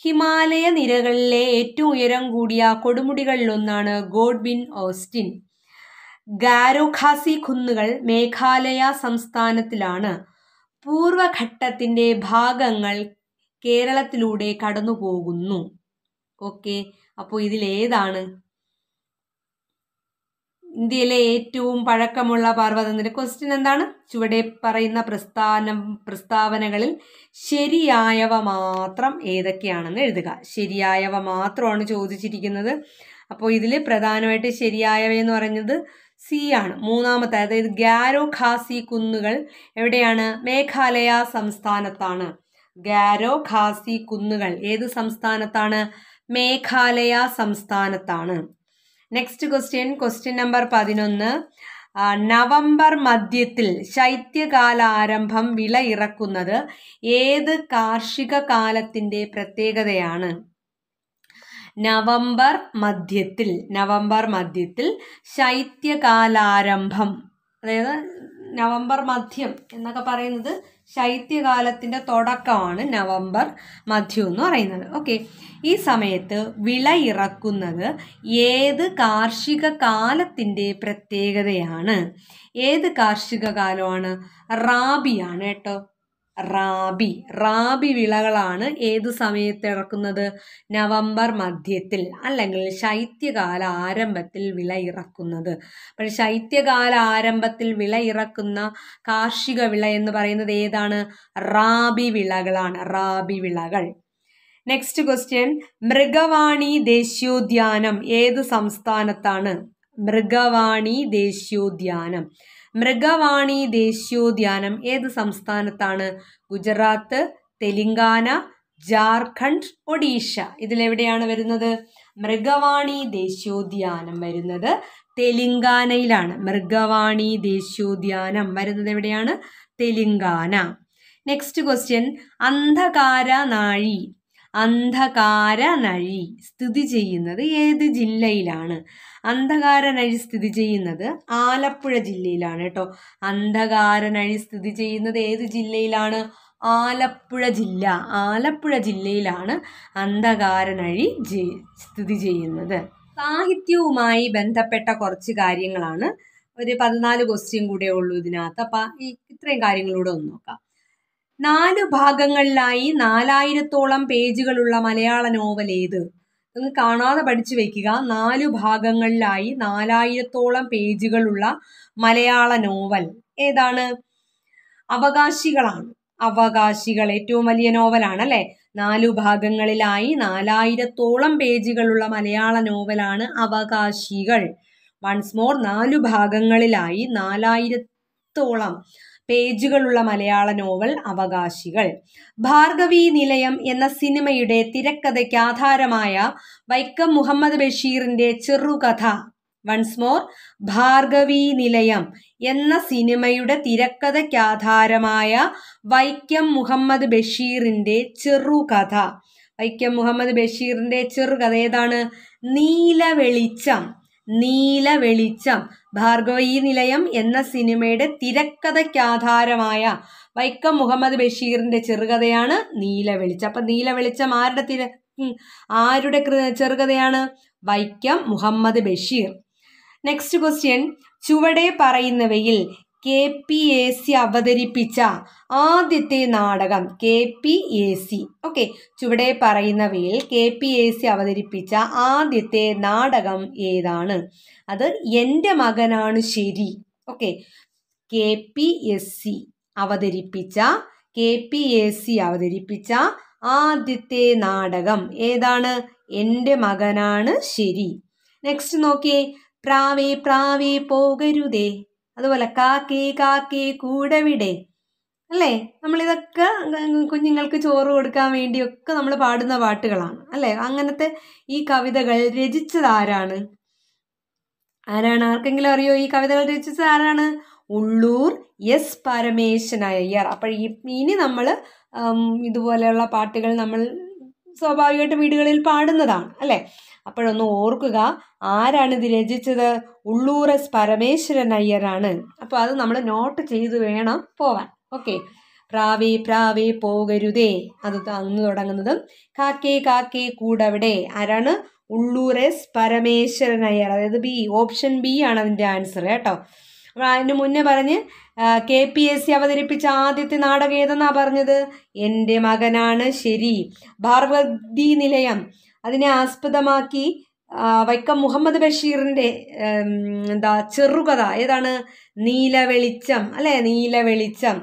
ഹിമാലയ നിരകളിലെ ഏറ്റവും ഉയരം കൂടിയ കൊടുമുടികളിലൊന്നാണ് ഗോഡ്ബിൻ ഓസ്റ്റിൻ ഗാരോഖാസി കുന്നുകൾ മേഘാലയ സംസ്ഥാനത്തിലാണ് പൂർവഘട്ടത്തിൻ്റെ ഭാഗങ്ങൾ കേരളത്തിലൂടെ കടന്നു പോകുന്നു ഓക്കെ അപ്പോൾ ഇതിലേതാണ് ഇന്ത്യയിലെ ഏറ്റവും പഴക്കമുള്ള പർവ്വതനിര ക്വസ്റ്റ്യൻ എന്താണ് ചുവടെ പറയുന്ന പ്രസ്ഥാനം പ്രസ്താവനകളിൽ ശരിയായവ മാത്രം ഏതൊക്കെയാണെന്ന് എഴുതുക ശരിയായവ മാത്രമാണ് ചോദിച്ചിരിക്കുന്നത് അപ്പോൾ ഇതിൽ പ്രധാനമായിട്ട് ശരിയായവ എന്ന് പറയുന്നത് സി ആണ് മൂന്നാമത്തെ അതായത് ഗാരോ ഖാസി കുന്നുകൾ എവിടെയാണ് മേഘാലയ സംസ്ഥാനത്താണ് ഗാരോ ഖാസി കുന്നുകൾ ഏത് സംസ്ഥാനത്താണ് മേഘാലയ സംസ്ഥാനത്താണ് നെക്സ്റ്റ് ക്വസ്റ്റ്യൻ ക്വസ്റ്റ്യൻ നമ്പർ പതിനൊന്ന് നവംബർ മധ്യത്തിൽ ശൈത്യകാലാരംഭം വില ഇറക്കുന്നത് ഏത് കാർഷിക കാലത്തിൻ്റെ പ്രത്യേകതയാണ് നവംബർ മധ്യത്തിൽ നവംബർ മധ്യത്തിൽ ശൈത്യകാലാരംഭം അതായത് നവംബർ മധ്യം എന്നൊക്കെ പറയുന്നത് ശൈത്യകാലത്തിൻ്റെ തുടക്കമാണ് നവംബർ മധ്യം എന്ന് പറയുന്നത് ഓക്കെ ഈ സമയത്ത് വിള ഇറക്കുന്നത് ഏത് കാർഷിക കാലത്തിൻ്റെ പ്രത്യേകതയാണ് ഏത് കാർഷിക കാലമാണ് റാബിയാണ് കേട്ടോ റാബി റാബി വിളകളാണ് ഏത് സമയത്ത് ഇറക്കുന്നത് നവംബർ മധ്യത്തിൽ അല്ലെങ്കിൽ ശൈത്യകാല ആരംഭത്തിൽ വിള ഇറക്കുന്നത് അപ്പോൾ ശൈത്യകാല ആരംഭത്തിൽ വിള ഇറക്കുന്ന കാർഷിക വിള എന്ന് പറയുന്നത് ഏതാണ് റാബി വിളകളാണ് റാബി വിളകൾ നെക്സ്റ്റ് ക്വസ്റ്റ്യൻ മൃഗവാണി ദേശീയോദ്യാനം ഏത് സംസ്ഥാനത്താണ് മൃഗവാണി ദേശീയോദ്യാനം മൃഗവാണി ദേശീയോദ്യാനം ഏത് സംസ്ഥാനത്താണ് ഗുജറാത്ത് തെലങ്കാന ജാർഖണ്ഡ് ഒഡീഷ ഇതിലെവിടെയാണ് വരുന്നത് മൃഗവാണി ദേശീയോദ്യാനം വരുന്നത് തെലങ്കാനയിലാണ് മൃഗവാണി ദേശീയോദ്യാനം വരുന്നത് എവിടെയാണ് തെലങ്കാന നെക്സ്റ്റ് ക്വസ്റ്റ്യൻ അന്ധകാര നാഴി അന്ധകാര നഴി സ്ഥിതി ചെയ്യുന്നത് ഏത് ജില്ലയിലാണ് അന്ധകാരനഴി സ്ഥിതി ചെയ്യുന്നത് ആലപ്പുഴ ജില്ലയിലാണ് കേട്ടോ അന്ധകാരനഴി സ്ഥിതി ചെയ്യുന്നത് ഏത് ജില്ലയിലാണ് ആലപ്പുഴ ജില്ല ആലപ്പുഴ ജില്ലയിലാണ് അന്ധകാരനഴി സ്ഥിതി ചെയ്യുന്നത് സാഹിത്യവുമായി ബന്ധപ്പെട്ട കുറച്ച് കാര്യങ്ങളാണ് ഒരു പതിനാല് ക്വസ്റ്റ്യൻ കൂടെ ഉള്ളൂ ഇതിനകത്ത് അപ്പം ഇത്രയും കാര്യങ്ങളൂടെ ഒന്ന് നോക്കാം നാല് ഭാഗങ്ങളിലായി നാലായിരത്തോളം പേജുകളുള്ള മലയാള നോവൽ ഏത് നിങ്ങൾ കാണാതെ പഠിച്ചു വെക്കുക നാലു ഭാഗങ്ങളിലായി നാലായിരത്തോളം പേജുകളുള്ള മലയാള നോവൽ ഏതാണ് അവകാശികളാണ് അവകാശികൾ ഏറ്റവും വലിയ നോവലാണ് അല്ലെ നാലു ഭാഗങ്ങളിലായി നാലായിരത്തോളം പേജുകളുള്ള മലയാള നോവലാണ് അവകാശികൾ വൺസ് മോർ നാലു ഭാഗങ്ങളിലായി നാലായിരത്തോളം പേജുകളുള്ള മലയാള നോവൽ അവകാശികൾ ഭാർഗവി നിലയം എന്ന സിനിമയുടെ തിരക്കഥയ്ക്ക് ആധാരമായ വൈക്കം മുഹമ്മദ് ബഷീറിന്റെ ചെറുകഥ വൺസ് മോർ ഭാർഗവി നിലയം എന്ന സിനിമയുടെ തിരക്കഥയ്ക്കാധാരമായ വൈക്കം മുഹമ്മദ് ബഷീറിന്റെ ചെറുകഥ വൈക്കം മുഹമ്മദ് ബഷീറിന്റെ ചെറുകഥ ഏതാണ് നീല വെളിച്ചം നീല വെളിച്ചം ഭാർഗവീ നിലയം എന്ന സിനിമയുടെ തിരക്കഥയ്ക്കാധാരമായ വൈക്കം മുഹമ്മദ് ബഷീറിന്റെ ചെറുകഥയാണ് നീല വെളിച്ചം അപ്പം നീല വെളിച്ചം ആരുടെ തിര ആരുടെ ചെറുകഥയാണ് വൈക്കം മുഹമ്മദ് ബഷീർ നെക്സ്റ്റ് ക്വസ്റ്റ്യൻ ചുവടെ പറയുന്നവയിൽ കെ പി എ സി അവതരിപ്പിച്ച ആദ്യത്തെ നാടകം K P A C okay ചുവടെ പറയുന്നവയിൽ കെ പി എ സി അവതരിപ്പിച്ച ആദ്യത്തെ നാടകം ഏതാണ് അത് എൻ്റെ മകനാണ് ശരി okay K P S C അവതരിപ്പിച്ച കെ പി എ സി അവതരിപ്പിച്ച ആദ്യത്തെ നാടകം ഏതാണ് എൻ്റെ മകനാണ് ശരി നെക്സ്റ്റ് നോക്കിയേ പ്രാവേ പ്രാവേ പോകരുതേ അതുപോലെ കാക്കി കാക്കി കൂടെവിടെ അല്ലേ നമ്മളിതൊക്കെ കുഞ്ഞുങ്ങൾക്ക് ചോറ് കൊടുക്കാൻ വേണ്ടിയൊക്കെ നമ്മൾ പാടുന്ന പാട്ടുകളാണ് അല്ലേ അങ്ങനത്തെ ഈ കവിതകൾ രചിച്ചത് ആരാണ് ആരാണ് ആർക്കെങ്കിലും അറിയോ ഈ കവിതകൾ രചിച്ചത് ആരാണ് ഉള്ളൂർ എസ് പരമേശൻ അയ്യർ അപ്പോൾ ഇനി നമ്മൾ ഇതുപോലെയുള്ള പാട്ടുകൾ നമ്മൾ സ്വാഭാവികമായിട്ട് വീടുകളിൽ പാടുന്നതാണ് അല്ലേ അപ്പോഴൊന്ന് ഓർക്കുക ഇത് രചിച്ചത് ഉള്ളൂർ എസ് പരമേശ്വരൻ അയ്യരാണ് അപ്പോൾ അത് നമ്മൾ നോട്ട് ചെയ്ത് വേണം പോവാൻ ഓക്കെ പ്രാവേ പ്രാവേ പോകരുതേ അത് അന്ന് തുടങ്ങുന്നതും കാക്കേ കാക്കേ കൂടവിടെ ആരാണ് ഉള്ളൂർ എസ് പരമേശ്വരൻ അയ്യർ അതായത് ബി ഓപ്ഷൻ ബി ആണ് അതിൻ്റെ ആൻസർ കേട്ടോ നമ്മൾ അതിന് മുന്നേ പറഞ്ഞ് കെ പി എസ് സി അവതരിപ്പിച്ച ആദ്യത്തെ നാടകം ഏതെന്നാ പറഞ്ഞത് എൻ്റെ മകനാണ് ശരി ഭാർവതി നിലയം അതിനെ ആസ്പദമാക്കി വൈക്കം മുഹമ്മദ് ബഷീറിൻ്റെ എന്താ ചെറുകഥ ഏതാണ് നീലവെളിച്ചം അല്ലേ നീലവെളിച്ചം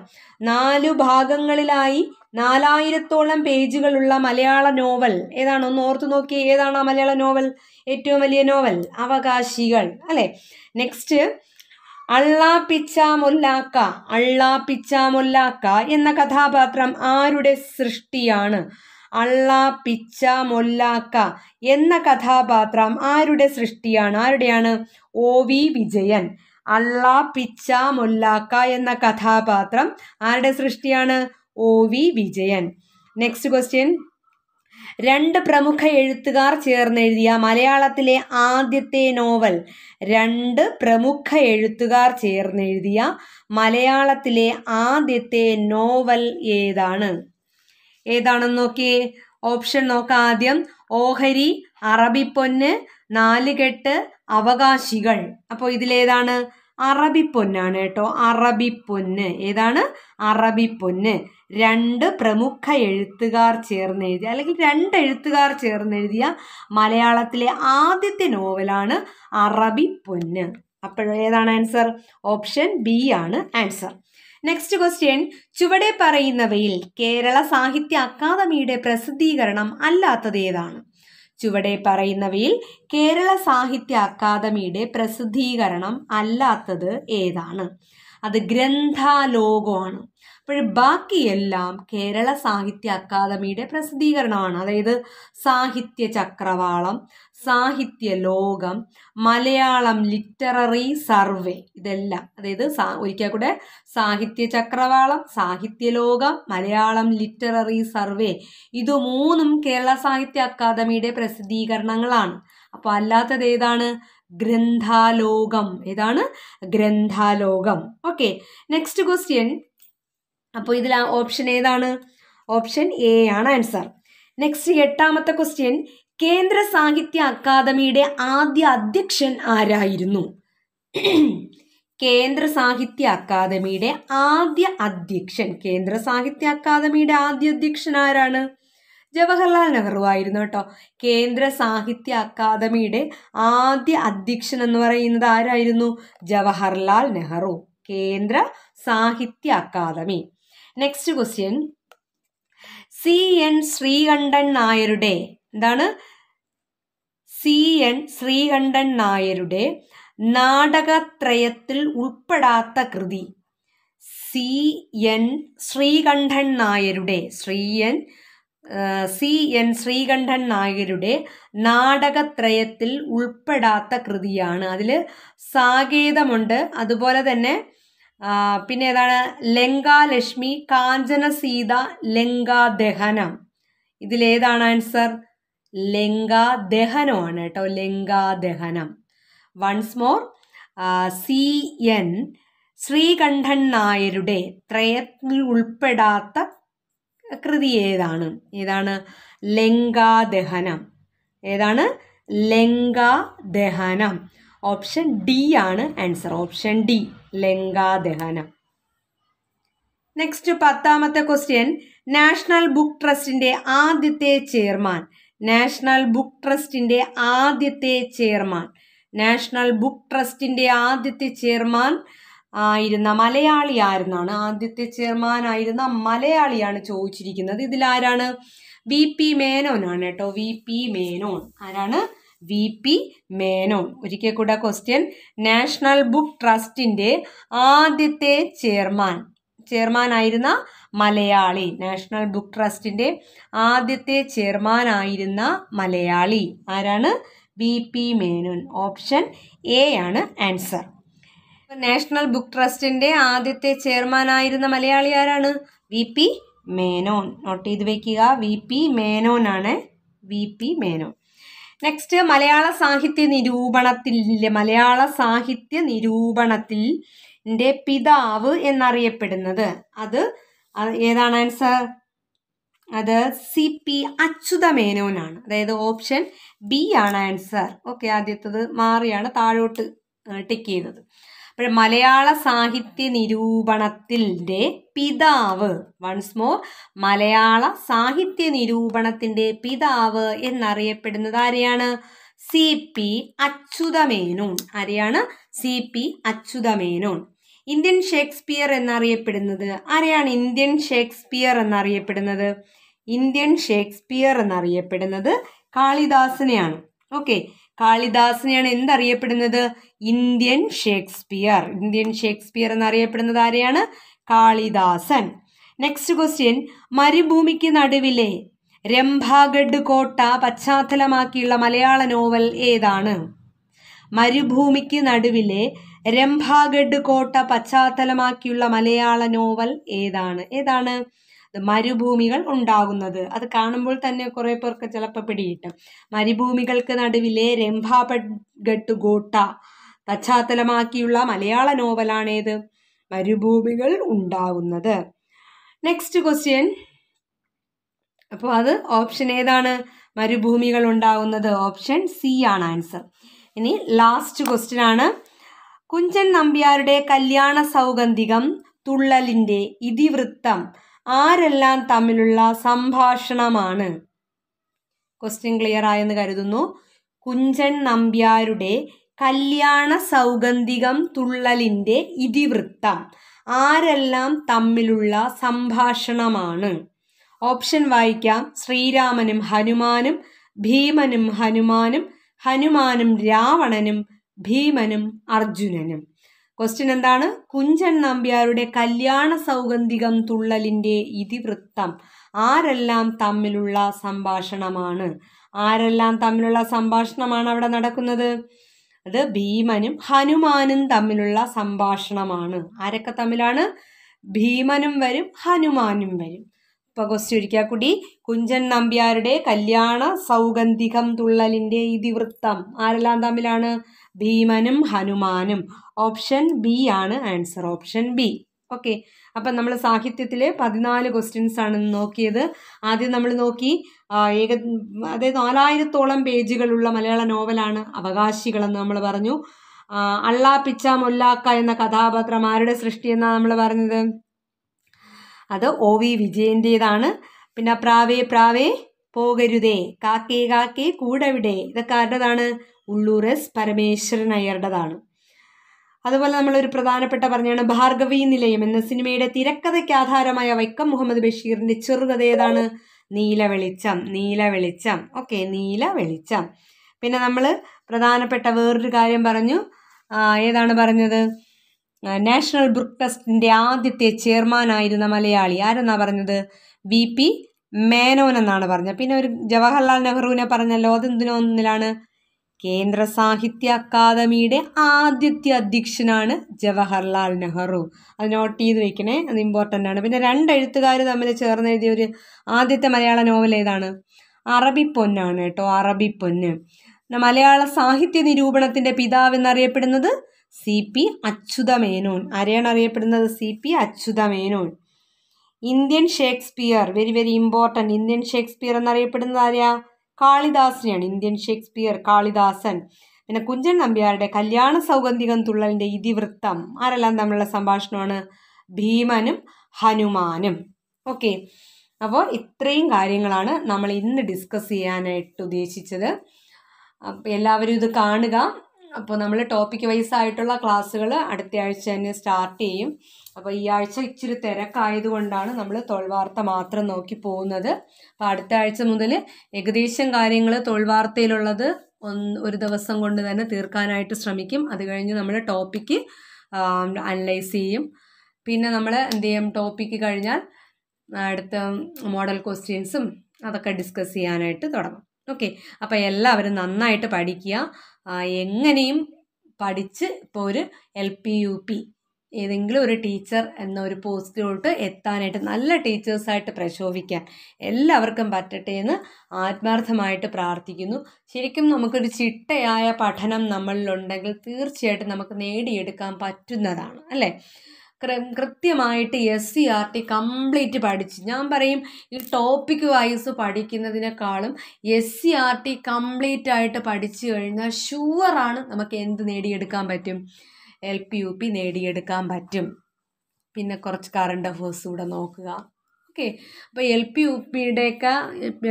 നാലു ഭാഗങ്ങളിലായി നാലായിരത്തോളം പേജുകളുള്ള മലയാള നോവൽ ഏതാണ് ഒന്ന് ഓർത്തു നോക്കി ഏതാണ് ആ മലയാള നോവൽ ഏറ്റവും വലിയ നോവൽ അവകാശികൾ അല്ലേ നെക്സ്റ്റ് അള്ളാ മൊല്ലാക്ക അള്ളാ മൊല്ലാക്ക എന്ന കഥാപാത്രം ആരുടെ സൃഷ്ടിയാണ് അള്ളാ പിച്ച മൊല്ലാക്ക എന്ന കഥാപാത്രം ആരുടെ സൃഷ്ടിയാണ് ആരുടെയാണ് ഒ വി വിജയൻ അള്ളാ പിച്ച മൊല്ലാക്ക എന്ന കഥാപാത്രം ആരുടെ സൃഷ്ടിയാണ് O V Vijayan next question രണ്ട് പ്രമുഖ എഴുത്തുകാർ ചേർന്നെഴുതിയ മലയാളത്തിലെ ആദ്യത്തെ നോവൽ രണ്ട് പ്രമുഖ എഴുത്തുകാർ ചേർന്നെഴുതിയ മലയാളത്തിലെ ആദ്യത്തെ നോവൽ ഏതാണ് ഏതാണെന്ന് നോക്കിയേ ഓപ്ഷൻ നോക്കാം ആദ്യം ഓഹരി അറബിപ്പൊന്ന് നാലുകെട്ട് അവകാശികൾ അപ്പോൾ ഇതിലേതാണ് അറബി പൊന്നാണ് കേട്ടോ പൊന്ന് ഏതാണ് പൊന്ന് രണ്ട് പ്രമുഖ എഴുത്തുകാർ ചേർന്ന് എഴുതിയ അല്ലെങ്കിൽ രണ്ട് എഴുത്തുകാർ ചേർന്ന് എഴുതിയ മലയാളത്തിലെ ആദ്യത്തെ നോവലാണ് അറബി പൊന്ന് അപ്പോൾ ഏതാണ് ആൻസർ ഓപ്ഷൻ ബി ആണ് ആൻസർ നെക്സ്റ്റ് ക്വസ്റ്റ്യൻ ചുവടെ പറയുന്നവയിൽ കേരള സാഹിത്യ അക്കാദമിയുടെ പ്രസിദ്ധീകരണം അല്ലാത്തത് ഏതാണ് ചുവടെ പറയുന്നവയിൽ കേരള സാഹിത്യ അക്കാദമിയുടെ പ്രസിദ്ധീകരണം അല്ലാത്തത് ഏതാണ് അത് ഗ്രന്ഥാലോകമാണ് അപ്പോൾ ബാക്കിയെല്ലാം കേരള സാഹിത്യ അക്കാദമിയുടെ പ്രസിദ്ധീകരണമാണ് അതായത് സാഹിത്യ ചക്രവാളം സാഹിത്യ ലോകം മലയാളം ലിറ്റററി സർവേ ഇതെല്ലാം അതായത് സാ ഒരിക്കൽ കൂടെ സാഹിത്യ ചക്രവാളം സാഹിത്യ ലോകം മലയാളം ലിറ്റററി സർവേ ഇത് മൂന്നും കേരള സാഹിത്യ അക്കാദമിയുടെ പ്രസിദ്ധീകരണങ്ങളാണ് അപ്പോൾ അല്ലാത്തത് ഏതാണ് ഗ്രന്ഥാലോകം ഏതാണ് ഗ്രന്ഥാലോകം ഓക്കെ നെക്സ്റ്റ് ക്വസ്റ്റ്യൻ അപ്പോൾ ഇതിൽ ഓപ്ഷൻ ഏതാണ് ഓപ്ഷൻ എ ആണ് ആൻസർ നെക്സ്റ്റ് എട്ടാമത്തെ ക്വസ്റ്റ്യൻ കേന്ദ്ര സാഹിത്യ അക്കാദമിയുടെ ആദ്യ അധ്യക്ഷൻ ആരായിരുന്നു കേന്ദ്ര സാഹിത്യ അക്കാദമിയുടെ ആദ്യ അധ്യക്ഷൻ കേന്ദ്ര സാഹിത്യ അക്കാദമിയുടെ ആദ്യ അധ്യക്ഷൻ ആരാണ് ജവഹർലാൽ നെഹ്റു ആയിരുന്നു കേട്ടോ കേന്ദ്ര സാഹിത്യ അക്കാദമിയുടെ ആദ്യ അധ്യക്ഷൻ എന്ന് പറയുന്നത് ആരായിരുന്നു Jawaharlal Nehru Kendra Sahitya Akademi next question C N Sreekantan നായരുടെ എന്താണ് സി എൻ ശ്രീകണ്ഠൻ നായരുടെ നാടകത്രയത്തിൽ ഉൾപ്പെടാത്ത കൃതി സി എൻ ശ്രീകണ്ഠൻ നായരുടെ Sree N C N Sreekantan നായരുടെ നാടകത്രയത്തിൽ ഉൾപ്പെടാത്ത കൃതിയാണ് അതിൽ സാകേതമുണ്ട് അതുപോലെ തന്നെ പിന്നെ ഏതാണ് ലങ്കാലക്ഷ്മി കാഞ്ചന സീത ലങ്കാദഹനം ഇതിലേതാണ് ആൻസർ ലങ്കാദഹനമാണ് കേട്ടോ Lankadahanam once more C N Sreekantan നായരുടെ ത്രയത്തിൽ ഉൾപ്പെടാത്ത കൃതി ഏതാണ് ഏതാണ് ലങ്കാദഹനം ഏതാണ് ലങ്കാദഹനം ഓപ്ഷൻ ഡി ആണ് answer option D Lankadahanam next പത്താമത്തെ ക്വസ്റ്റ്യൻ നാഷണൽ ബുക്ക് ട്രസ്റ്റിന്റെ ആദ്യത്തെ ചെയർമാൻ നാഷണൽ ബുക്ക് ട്രസ്റ്റിൻ്റെ ആദ്യത്തെ ചെയർമാൻ നാഷണൽ ബുക്ക് ട്രസ്റ്റിൻ്റെ ആദ്യത്തെ ചെയർമാൻ ആയിരുന്ന ആയിരുന്നാണ് ആദ്യത്തെ ചെയർമാൻ ആയിരുന്ന മലയാളിയാണ് ചോദിച്ചിരിക്കുന്നത് ഇതിലാരാണ് വി പി മേനോനാണ് കേട്ടോ വി പി മേനോൻ ആരാണ് വി പി മേനോൻ ഒരിക്കൽ കൂടെ ക്വസ്റ്റ്യൻ നാഷണൽ ബുക്ക് ട്രസ്റ്റിൻ്റെ ആദ്യത്തെ ചെയർമാൻ ചെയർമാൻ ആയിരുന്ന മലയാളി നാഷണൽ ബുക്ക് ട്രസ്റ്റിൻ്റെ ആദ്യത്തെ ചെയർമാനായിരുന്ന മലയാളി ആരാണ് V P Menon option A ആണ് ആൻസർ നാഷണൽ ബുക്ക് ട്രസ്റ്റിൻ്റെ ആദ്യത്തെ ചെയർമാനായിരുന്ന മലയാളി ആരാണ് വി പി മേനോൻ നോട്ട് ചെയ്ത് വയ്ക്കുക വി പി മേനോൻ ആണ് വി പി മേനോൻ നെക്സ്റ്റ് മലയാള സാഹിത്യ നിരൂപണത്തിൽ മലയാള സാഹിത്യ നിരൂപണത്തിൽ പിതാവ് എന്നറിയപ്പെടുന്നത് അത് ഏതാണ് ആൻസർ അത് സി പി അച്യുതമേനോനാണ് അതായത് ഓപ്ഷൻ ബി ആണ് ആൻസർ ഓക്കെ ആദ്യത്തത് മാറിയാണ് താഴോട്ട് ടിക്ക് ചെയ്തത് അപ്പോൾ മലയാള സാഹിത്യ നിരൂപണത്തിൻ്റെ പിതാവ് വൺസ് മോർ മലയാള സാഹിത്യ നിരൂപണത്തിൻ്റെ പിതാവ് എന്നറിയപ്പെടുന്നത് ആരെയാണ് സി പി അച്യുതമേനോൺ ആരെയാണ് C P Achuthamenon Indian Shakespeare എന്നറിയപ്പെടുന്നത് ആരെയാണ് ഇന്ത്യൻ ഷേക്സ്പിയർ എന്നറിയപ്പെടുന്നത് ഇന്ത്യൻ ഷേക്സ്പിയർ എന്നറിയപ്പെടുന്നത് കാളിദാസനെയാണ് ഓക്കെ കാളിദാസനെയാണ് എന്തറിയപ്പെടുന്നത് ഇന്ത്യൻ ഷേക്സ്പിയർ ഇന്ത്യൻ ഷേക്സ്പിയർ എന്നറിയപ്പെടുന്നത് ആരെയാണ് കാളിദാസൻ നെക്സ്റ്റ് ക്വസ്റ്റ്യൻ മരുഭൂമിക്ക് നടുവിലെ രംഭാഗഡ് കോട്ട പശ്ചാത്തലമാക്കിയുള്ള മലയാള നോവൽ ഏതാണ് മരുഭൂമിക്ക് നടുവിലെ രംഭാഗഡ് കോട്ട പശ്ചാത്തലമാക്കിയുള്ള മലയാള നോവൽ ഏതാണ് ഏതാണ് മരുഭൂമികൾ ഉണ്ടാകുന്നത് അത് കാണുമ്പോൾ തന്നെ കുറേ പേർക്ക് ചിലപ്പോൾ പിടിയിട്ടും മരുഭൂമികൾക്ക് നടുവിലെ രംഭാപഡ്ഗട്ട് ഗോട്ട പശ്ചാത്തലമാക്കിയുള്ള മലയാള നോവലാണേത് മരുഭൂമികൾ ഉണ്ടാകുന്നത് നെക്സ്റ്റ് ക്വസ്റ്റ്യൻ അപ്പോൾ അത് ഓപ്ഷൻ ഏതാണ് മരുഭൂമികൾ ഉണ്ടാകുന്നത് ഓപ്ഷൻ സി ആണ് ആൻസർ ഇനി ലാസ്റ്റ് ക്വസ്റ്റ്യൻ ആണ് കുഞ്ചൻ നമ്പ്യാരുടെ കല്യാണ സൗഗന്ധികം തുള്ളലിൻ്റെ ഇതിവൃത്തം ആരെല്ലാം തമ്മിലുള്ള സംഭാഷണമാണ് ക്വസ്റ്റ്യൻ ക്ലിയർ ആയെന്ന് കരുതുന്നു കുഞ്ചൻ നമ്പ്യാരുടെ കല്യാണ സൗഗന്ധികം തുള്ളലിൻ്റെ ഇതിവൃത്തം ആരെല്ലാം തമ്മിലുള്ള സംഭാഷണമാണ് ഓപ്ഷൻ വായിക്കാം ശ്രീരാമനും ഹനുമാനും ഭീമനും ഹനുമാനും ഹനുമാനും രാവണനും ഭീമനും അർജുനനും ക്വസ്റ്റ്യൻ എന്താണ് കുഞ്ചൻ നമ്പ്യാരുടെ കല്യാണ സൗഗന്ധികം തുള്ളലിൻ്റെ ഇതിവൃത്തം ആരെല്ലാം തമ്മിലുള്ള സംഭാഷണമാണ് ആരെല്ലാം തമ്മിലുള്ള സംഭാഷണമാണ് അവിടെ നടക്കുന്നത് അത് ഭീമനും ഹനുമാനും തമ്മിലുള്ള സംഭാഷണമാണ് ആരൊക്കെ തമ്മിലാണ് ഭീമനും വരും ഹനുമാനും വരും ഇപ്പൊ ക്വസ്റ്റ്യൻ ഒരിക്കാ കൂടി കുഞ്ചൻ നമ്പ്യാരുടെ കല്യാണ സൗഗന്ധികം തുള്ളലിൻ്റെ ഇതിവൃത്തം ആരെല്ലാം തമ്മിലാണ് ഭീമനും ഹനുമാനും ഓപ്ഷൻ ബി ആണ് ആൻസർ ഓപ്ഷൻ ബി ഓക്കെ അപ്പം നമ്മൾ സാഹിത്യത്തിലെ പതിനാല് ക്വസ്റ്റ്യൻസ് ആണ് നോക്കിയത് ആദ്യം നമ്മൾ നോക്കി ഏക അതായത് നാലായിരത്തോളം പേജുകളുള്ള മലയാള നോവലാണ് അവകാശികളെന്ന് നമ്മൾ പറഞ്ഞു അള്ളാപ്പിച്ച മൊല്ലാക്ക എന്ന കഥാപാത്രം ആരുടെ സൃഷ്ടിയെന്നാണ് നമ്മൾ പറഞ്ഞത് അത് ഒ വി വിജയൻ്റേതാണ് പിന്നെ പ്രാവേ പ്രാവേ പോകരുതേ കാക്കേ കാക്കേ കൂടവിടെ ഇതൊക്കെ ആരുടേതാണ് ഉള്ളൂർ എസ് പരമേശ്വരൻ അയ്യരുടേതാണ് അതുപോലെ നമ്മളൊരു പ്രധാനപ്പെട്ട പറഞ്ഞാണ് ഭാർഗവി നിലയം എന്ന സിനിമയുടെ തിരക്കഥയ്ക്ക് ആധാരമായ വൈക്കം മുഹമ്മദ് ബഷീറിന്റെ ചെറുകഥ ഏതാണ് നീല വെളിച്ചം നീല വെളിച്ചം ഓക്കെ നീല വെളിച്ചം പിന്നെ നമ്മൾ പ്രധാനപ്പെട്ട വേറൊരു കാര്യം പറഞ്ഞു ഏതാണ് പറഞ്ഞത് നാഷണൽ ബുക്ക് ട്രസ്റ്റിൻ്റെ ആദ്യത്തെ ചെയർമാനായിരുന്ന മലയാളി ആരെന്നാ പറഞ്ഞത് വി പി മേനോൻ എന്നാണ് പറഞ്ഞത് പിന്നെ ഒരു ജവഹർലാൽ നെഹ്റുവിനെ പറഞ്ഞല്ലോ അതെന്തിനോ ഒന്നിലാണ് കേന്ദ്ര സാഹിത്യ അക്കാദമിയുടെ ആദ്യത്തെ അധ്യക്ഷനാണ് ജവഹർലാൽ നെഹ്റു അത് നോട്ട് ചെയ്ത് വെക്കണേ അത് ഇമ്പോർട്ടൻ്റ് ആണ് പിന്നെ രണ്ട് എഴുത്തുകാർ തമ്മിൽ ചേർന്ന് എഴുതിയ ഒരു ആദ്യത്തെ മലയാള നോവൽ ഏതാണ് അറബി പൊന്നാണ് കേട്ടോ അറബി പൊന്ന് മലയാള സാഹിത്യ നിരൂപണത്തിൻ്റെ എന്നറിയപ്പെടുന്നത് സി പി അച്യുതമേനോൻ ആരെയാണ് അറിയപ്പെടുന്നത് C P Achuthamenon Indian Shakespeare very very important Indian Shakespeare എന്നറിയപ്പെടുന്നത് ആരെയാണ് കാളിദാസിനെയാണ് ഇന്ത്യൻ ഷേക്സ്പിയർ കാളിദാസൻ പിന്നെ കുഞ്ചൻ നമ്പ്യാരുടെ കല്യാണ സൗഗന്ധികം തുള്ളലിൻ്റെ ഇതിവൃത്തം ആരെല്ലാം തമ്മിലുള്ള സംഭാഷണമാണ് ഭീമനും ഹനുമാനും ഓക്കെ അപ്പോൾ ഇത്രയും കാര്യങ്ങളാണ് നമ്മൾ ഇന്ന് ഡിസ്കസ് ചെയ്യാനായിട്ട് ഉദ്ദേശിച്ചത് അപ്പോൾ എല്ലാവരും ഇത് കാണുക അപ്പോൾ നമ്മൾ ടോപ്പിക് വൈസ് ആയിട്ടുള്ള ക്ലാസ്സുകൾ അടുത്ത ആഴ്ച തന്നെ സ്റ്റാർട്ട് ചെയ്യും അപ്പോൾ ഈ ആഴ്ച ഇച്ചിരി തിരക്കായതുകൊണ്ടാണ് നമ്മൾ തൊഴിൽവാർത്ത മാത്രം നോക്കി പോകുന്നത് അപ്പോൾ അടുത്ത ആഴ്ച മുതൽ ഏകദേശം കാര്യങ്ങൾ തൊഴിൽവാർത്തയിലുള്ളത് ഒരു ദിവസം കൊണ്ട് തന്നെ തീർക്കാനായിട്ട് ശ്രമിക്കും അത് കഴിഞ്ഞ് നമ്മൾ ടോപ്പിക്ക് അനലൈസ് ചെയ്യും പിന്നെ നമ്മൾ എന്ത് ചെയ്യും ടോപ്പിക്ക് കഴിഞ്ഞാൽ അടുത്ത മോഡൽ ക്വസ്റ്റ്യൻസും അതൊക്കെ ഡിസ്കസ് ചെയ്യാനായിട്ട് തുടങ്ങും ഓക്കെ അപ്പോൾ എല്ലാവരും നന്നായിട്ട് പഠിക്കുക എങ്ങനെയും പഠിച്ച് ഇപ്പോൾ ഒരു എൽ പി യു പി ഏതെങ്കിലും ഒരു ടീച്ചർ എന്ന ഒരു പോസ്റ്റിലോട്ട് എത്താനായിട്ട് നല്ല ടീച്ചേഴ്സായിട്ട് പ്രശോഭിക്കാൻ എല്ലാവർക്കും പറ്റട്ടെ എന്ന് ആത്മാർത്ഥമായിട്ട് പ്രാർത്ഥിക്കുന്നു ശരിക്കും നമുക്കൊരു ചിട്ടയായ പഠനം നമ്മളിലുണ്ടെങ്കിൽ തീർച്ചയായിട്ടും നമുക്ക് നേടിയെടുക്കാൻ പറ്റുന്നതാണ് അല്ലേ കൃത്യമായിട്ട് S C R T complete പഠിച്ച് ഞാൻ പറയും ഈ ടോപ്പിക് വൈസ് പഠിക്കുന്നതിനേക്കാളും S C R T complete ആയിട്ട് പഠിച്ചു കഴിഞ്ഞാൽ ഷുവറാണ് നമുക്ക് എന്ത് നേടിയെടുക്കാൻ പറ്റും എൽ പി യു പി നേടിയെടുക്കാൻ പറ്റും പിന്നെ കുറച്ച് കറണ്ട് അഫേഴ്സ് കൂടെ നോക്കുക ഓക്കെ അപ്പോൾ എൽ പി യു പിയുടെയൊക്കെ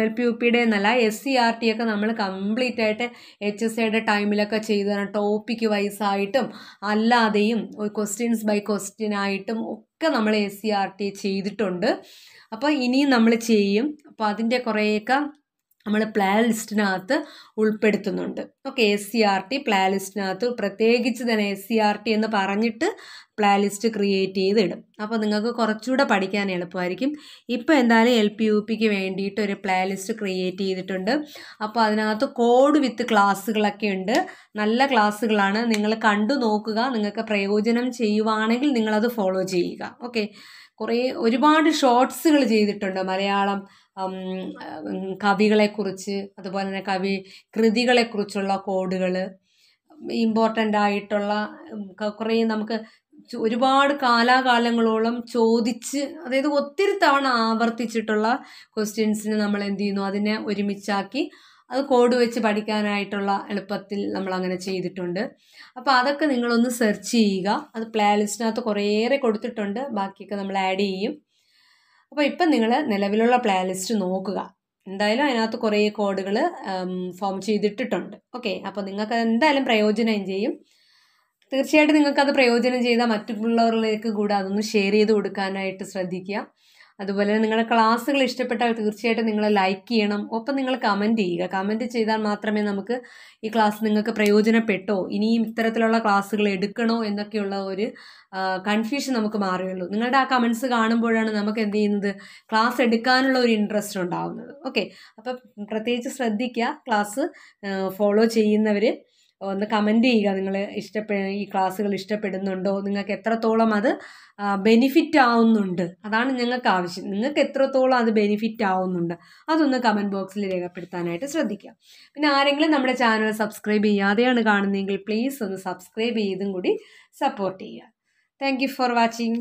എൽ പി യു പിയുടെ എന്നല്ല എസ് സി ആർ ടി ഒക്കെ നമ്മൾ കംപ്ലീറ്റ് ആയിട്ട് എച്ച് എസ് സിയുടെ ടൈമിലൊക്കെ ചെയ്തു തരാം ടോപ്പിക്ക് വൈസായിട്ടും അല്ലാതെയും ക്വസ്റ്റ്യൻസ് ബൈ ക്വസ്റ്റ്യൻ ആയിട്ടും ഒക്കെ നമ്മൾ S C R e T ചെയ്തിട്ടുണ്ട് അപ്പോൾ ഇനിയും നമ്മൾ ചെയ്യും അപ്പോൾ അതിൻ്റെ കുറേയൊക്കെ നമ്മൾ പ്ലാൻ ലിസ്റ്റിനകത്ത് ഉൾപ്പെടുത്തുന്നുണ്ട് okay S C R T plan ലിസ്റ്റിനകത്ത് പ്രത്യേകിച്ച് തന്നെ എസ് സി ആർ ടി എന്ന് പറഞ്ഞിട്ട് പ്ലാൻ ലിസ്റ്റ് ക്രിയേറ്റ് ഇടും അപ്പോൾ നിങ്ങൾക്ക് കുറച്ചുകൂടെ പഠിക്കാൻ എളുപ്പമായിരിക്കും ഇപ്പോൾ എന്തായാലും എൽ പി യു പിക്ക് വേണ്ടിയിട്ട് ഒരു പ്ലാൻ ലിസ്റ്റ് ക്രിയേറ്റ് ചെയ്തിട്ടുണ്ട് അപ്പോൾ അതിനകത്ത് കോഡ് വിത്ത് ക്ലാസ്സുകളൊക്കെ ഉണ്ട് നല്ല ക്ലാസ്സുകളാണ് നിങ്ങൾ കണ്ടു നോക്കുക നിങ്ങൾക്ക് പ്രയോജനം ചെയ്യുവാണെങ്കിൽ നിങ്ങളത് ഫോളോ ചെയ്യുക ഓക്കെ കുറേ ഒരുപാട് ഷോർട്സുകൾ ചെയ്തിട്ടുണ്ട് മലയാളം കവികളെക്കുറിച്ച് അതുപോലെ തന്നെ കവി കൃതികളെക്കുറിച്ചുള്ള കോഡുകൾ ഇമ്പോർട്ടൻ്റ് ആയിട്ടുള്ള കുറേ നമുക്ക് ഒരുപാട് കാലാകാലങ്ങളോളം ചോദിച്ച് അതായത് ഒത്തിരി തവണ ആവർത്തിച്ചിട്ടുള്ള ക്വസ്റ്റ്യൻസിന് നമ്മൾ എന്ത് ചെയ്യുന്നു അതിനെ ഒരുമിച്ചാക്കി അത് കോഡ് വെച്ച് പഠിക്കാനായിട്ടുള്ള എളുപ്പത്തിൽ നമ്മൾ അങ്ങനെ ചെയ്തിട്ടുണ്ട് അപ്പോൾ അതൊക്കെ നിങ്ങളൊന്ന് സെർച്ച് ചെയ്യുക അത് പ്ലേ ലിസ്റ്റിനകത്ത് കുറേയേറെ കൊടുത്തിട്ടുണ്ട് ബാക്കിയൊക്കെ നമ്മൾ ആഡ് ചെയ്യും അപ്പോൾ ഇപ്പം നിങ്ങൾ നിലവിലുള്ള പ്ലേ ലിസ്റ്റ് നോക്കുക എന്തായാലും അതിനകത്ത് കുറേ കോഡുകൾ ഫോം ചെയ്തിട്ടിട്ടുണ്ട് ഓക്കെ അപ്പോൾ നിങ്ങൾക്ക് എന്തായാലും പ്രയോജനം ചെയ്യും തീർച്ചയായിട്ടും നിങ്ങൾക്കത് പ്രയോജനം ചെയ്താൽ മറ്റുള്ളവരിലേക്ക് കൂടെ അതൊന്ന് ഷെയർ ചെയ്ത് കൊടുക്കാനായിട്ട് ശ്രദ്ധിക്കുക അതുപോലെ നിങ്ങളുടെ ക്ലാസ്സുകൾ ഇഷ്ടപ്പെട്ടാൽ തീർച്ചയായിട്ടും നിങ്ങൾ ലൈക്ക് ചെയ്യണം ഒപ്പം നിങ്ങൾ കമൻറ്റ് ചെയ്യുക കമൻറ്റ് ചെയ്താൽ മാത്രമേ നമുക്ക് ഈ ക്ലാസ് നിങ്ങൾക്ക് പ്രയോജനപ്പെട്ടോ ഇനിയും ഇത്തരത്തിലുള്ള ക്ലാസ്സുകൾ എടുക്കണോ എന്നൊക്കെയുള്ള ഒരു കൺഫ്യൂഷൻ നമുക്ക് മാറുകയുള്ളൂ നിങ്ങളുടെ ആ കമൻസ് കാണുമ്പോഴാണ് നമുക്ക് എന്ത് ചെയ്യുന്നത് ക്ലാസ് എടുക്കാനുള്ള ഒരു ഇൻട്രസ്റ്റ് ഉണ്ടാകുന്നത് ഓക്കെ അപ്പം പ്രത്യേകിച്ച് ശ്രദ്ധിക്കുക ക്ലാസ് ഫോളോ ചെയ്യുന്നവർ ഒന്ന് കമൻ്റ് ചെയ്യുക നിങ്ങൾ ഇഷ്ടപ്പെ ഈ ക്ലാസ്സുകൾ ഇഷ്ടപ്പെടുന്നുണ്ടോ നിങ്ങൾക്ക് എത്രത്തോളം അത് ബെനിഫിറ്റ് ആവുന്നുണ്ട് അതാണ് ഞങ്ങൾക്ക് ആവശ്യം നിങ്ങൾക്ക് എത്രത്തോളം അത് ബെനിഫിറ്റ് ആവുന്നുണ്ട് അതൊന്ന് കമൻറ്റ് ബോക്സിൽ രേഖപ്പെടുത്താനായിട്ട് ശ്രദ്ധിക്കുക പിന്നെ ആരെങ്കിലും നമ്മുടെ ചാനൽ സബ്സ്ക്രൈബ് ചെയ്യാതെയാണ് കാണുന്നതെങ്കിൽ പ്ലീസ് ഒന്ന് സബ്സ്ക്രൈബ് ചെയ്തും കൂടി സപ്പോർട്ട് ചെയ്യുക താങ്ക് ഫോർ വാച്ചിങ്